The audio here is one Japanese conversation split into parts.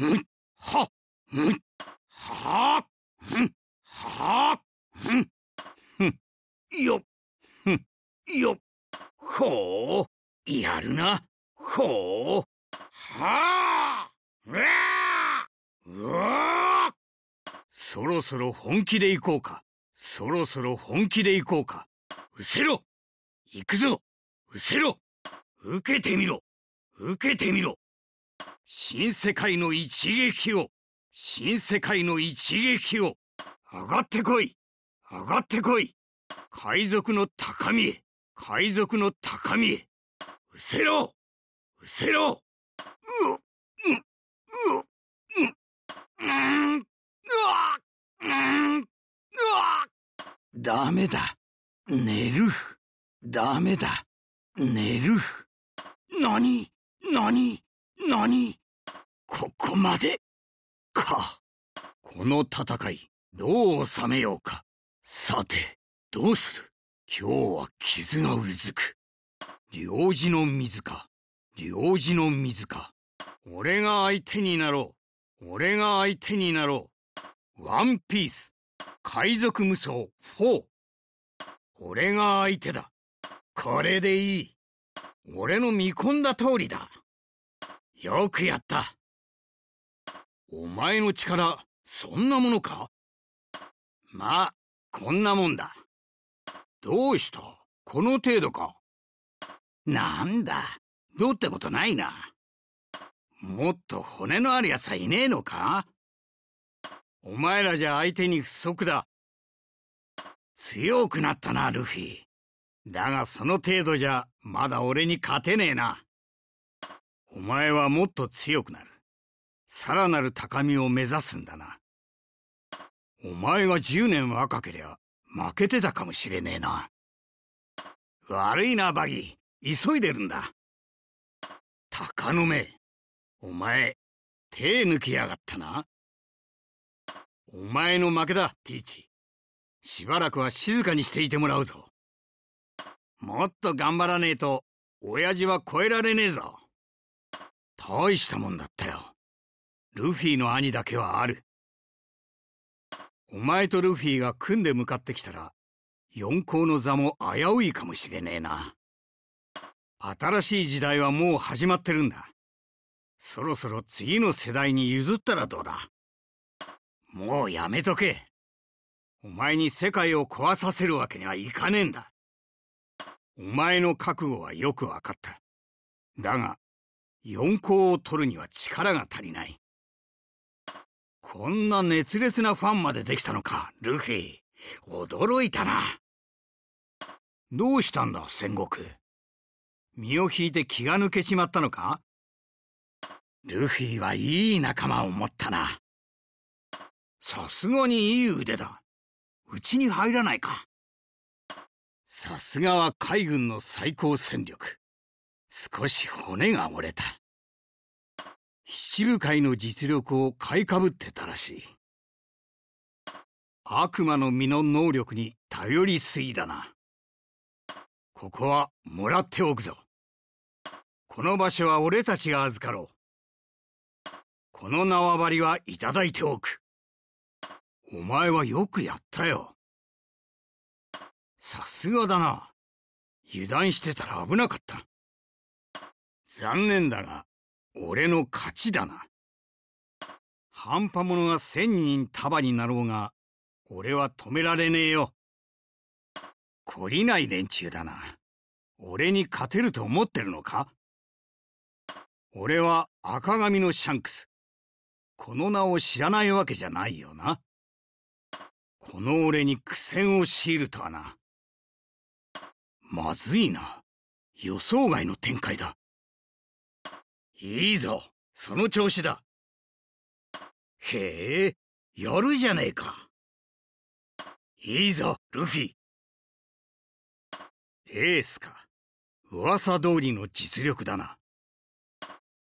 んはんはんはんんよっよっほうやるなほうはあうわうわそろそろ本気でいこうかそろそろ本気でいこうかうせろ行くぞうせろ受けてみろ受けてみろ新世界の一撃を新世界の一撃を上がってこい上がってこい海賊の高みへ海賊の高みへうせろうせろうおうんうおうんうわうんうわダメだ寝るダメだ寝る何何何こまでかこの戦いどう収めようかさてどうする今日は傷がうずく領事の水か領事の水か俺が相手になろう俺が相手になろうワンピース海賊無双4俺が相手だこれでいい俺の見込んだ通りだよくやったお前の力、そんなものかまあ、こんなもんだ。どうしたこの程度か。なんだ、どうってことないな。もっと骨のある奴はいねえのかお前らじゃ相手に不足だ。強くなったな、ルフィ。だがその程度じゃ、まだ俺に勝てねえな。お前はもっと強くなる。さらなる高みを目指すんだな。お前が10年若けりゃ負けてたかもしれねえな。悪いな、バギー。急いでるんだ。鷹の目。お前、手抜きやがったな。お前の負けだ、ティーチ。しばらくは静かにしていてもらうぞ。もっと頑張らねえと、親父は超えられねえぞ。大したもんだったよ。ルフィの兄だけはある。お前とルフィが組んで向かってきたら、四皇の座も危ういかもしれねえな。新しい時代はもう始まってるんだ。そろそろ次の世代に譲ったらどうだもうやめとけ。お前に世界を壊させるわけにはいかねえんだ。お前の覚悟はよくわかった。だが、四皇を取るには力が足りない。こんな熱烈なファンまでできたのか、ルフィ。驚いたな。どうしたんだ、戦国。身を引いて気が抜けちまったのかルフィはいい仲間を持ったな。さすがにいい腕だ。うちに入らないか。さすがは海軍の最高戦力。少し骨が折れた。七部会の実力を買いかぶってたらしい。悪魔の実の能力に頼りすぎだな。ここはもらっておくぞ。この場所は俺たちが預かろう。この縄張りはいただいておく。お前はよくやったよ。さすがだな。油断してたら危なかった。残念だが、俺の勝ちだな。半端者が千人束になろうが、俺は止められねえよ。懲りない連中だな。俺に勝てると思ってるのか俺は赤髪のシャンクス。この名を知らないわけじゃないよな。この俺に苦戦を強いるとはな。まずいな。予想外の展開だ。いいぞその調子だへえやるじゃねえかいいぞルフィエースか噂通りの実力だな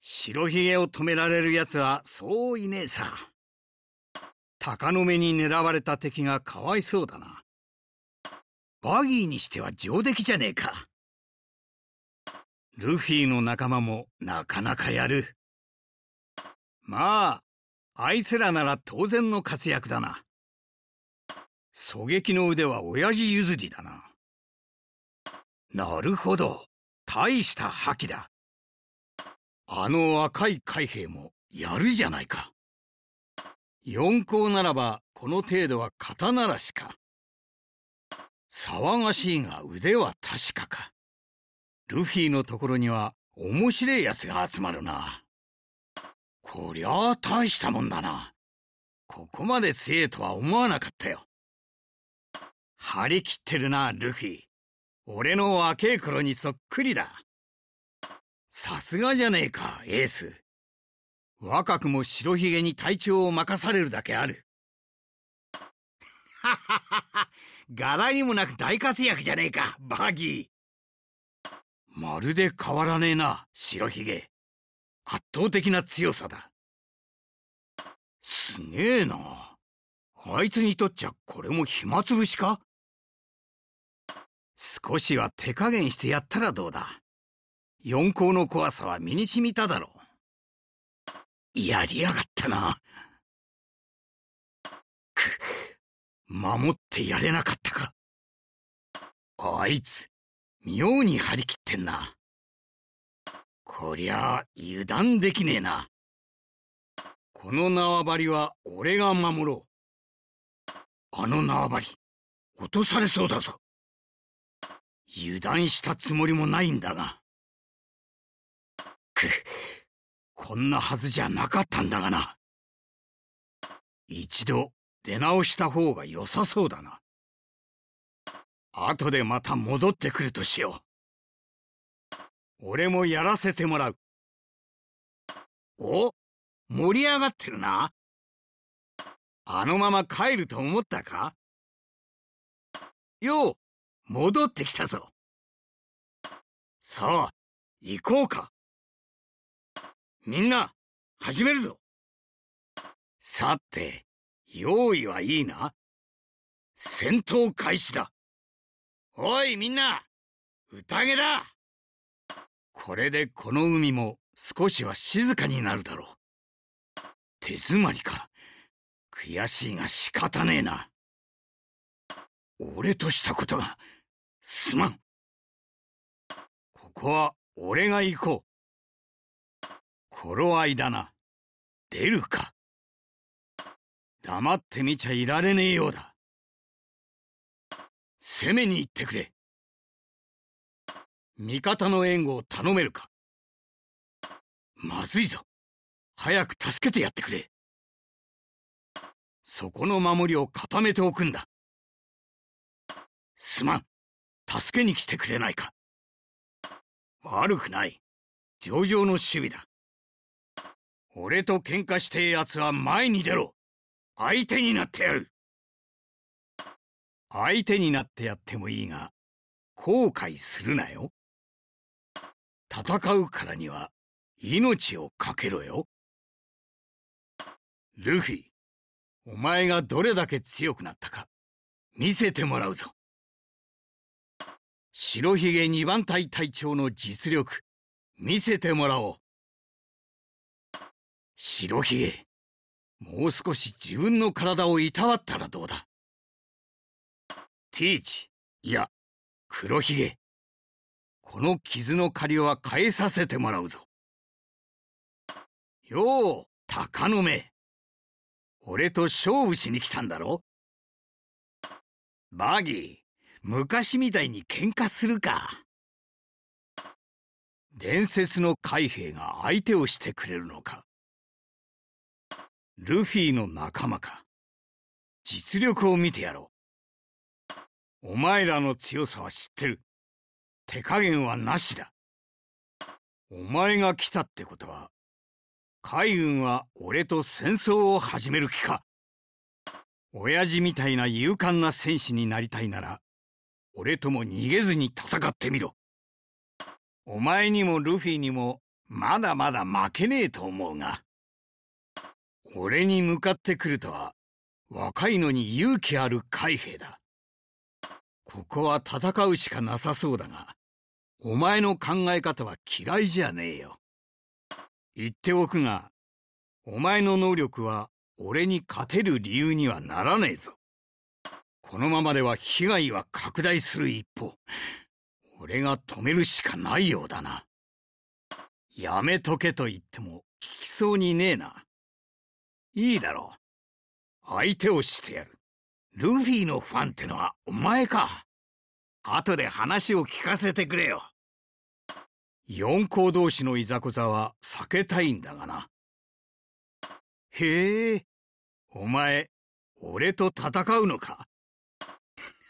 白ひげを止められるやつはそういねえさ鷹の目に狙われた敵がかわいそうだなバギーにしては上出来じゃねえかルフィの仲間もなかなかやる。まあ、あいつらなら当然の活躍だな。狙撃の腕は親父譲りだな。なるほど。大した覇気だ。あの赤い海兵もやるじゃないか。四皇ならばこの程度は肩ならしか。騒がしいが腕は確かか。ルフィのところには面白い奴が集まるな。こりゃあ大したもんだな。ここまで強えとは思わなかったよ。張り切ってるな、ルフィ。俺の若え頃にそっくりだ。さすがじゃねえか、エース。若くも白ひげに隊長を任されるだけある。はははは、柄にもなく大活躍じゃねえか、バギー。まるで変わらねえな、白ひげ。圧倒的な強さだ。すげえな。あいつにとっちゃこれも暇つぶしか少しは手加減してやったらどうだ。四皇の怖さは身に染みただろう。やりやがったな。く、守ってやれなかったか。あいつ、妙に張り切ってんな。こりゃ、油断できねえな。この縄張りは俺が守ろう。あの縄張り、落とされそうだぞ。油断したつもりもないんだが。く、こんなはずじゃなかったんだがな。一度出直した方が良さそうだな。後でまた戻ってくるとしよう。俺もやらせてもらう。お盛り上がってるな。あのまま帰ると思ったかよう、戻ってきたぞ。さあ、行こうか。みんな、始めるぞ。さて、用意はいいな。戦闘開始だ。おいみんな宴だこれでこの海も少しは静かになるだろう。手詰まりか。悔しいが仕方ねえな。俺としたことが、すまん。ここは俺が行こう。頃合いだな。出るか。黙ってみちゃいられねえようだ。攻めに行ってくれ味方の援護を頼めるかまずいぞ早く助けてやってくれそこの守りを固めておくんだすまん助けに来てくれないか悪くない上々の守備だ俺と喧嘩してえ奴は前に出ろ相手になってやる相手になってやってもいいが、後悔するなよ。戦うからには命を懸けろよ。ルフィ、お前がどれだけ強くなったか、見せてもらうぞ。白ひげ二番隊隊長の実力、見せてもらおう。白ひげ、もう少し自分の体をいたわったらどうだ。ティーチ、いや、黒ひげ。この傷の借りは返させてもらうぞ。よう、鷹の目。俺と勝負しに来たんだろバギー、昔みたいに喧嘩するか。伝説の海兵が相手をしてくれるのか。ルフィの仲間か。実力を見てやろう。お前らの強さは知ってる。手加減はなしだ。お前が来たってことは、海軍は俺と戦争を始める気か。親父みたいな勇敢な戦士になりたいなら、俺とも逃げずに戦ってみろ。お前にもルフィにも、まだまだ負けねえと思うが。俺に向かってくるとは、若いのに勇気ある海兵だ。ここは戦うしかなさそうだが、お前の考え方は嫌いじゃねえよ。言っておくが、お前の能力は俺に勝てる理由にはならねえぞ。このままでは被害は拡大する一方、俺が止めるしかないようだな。やめとけと言っても聞きそうにねえな。いいだろう。相手をしてやる。ルフィのファンってのはお前か。後で話を聞かせてくれよ。四皇同士のいざこざは避けたいんだがな。へえ、お前、俺と戦うのか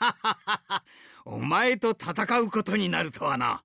はははは、お前と戦うことになるとはな。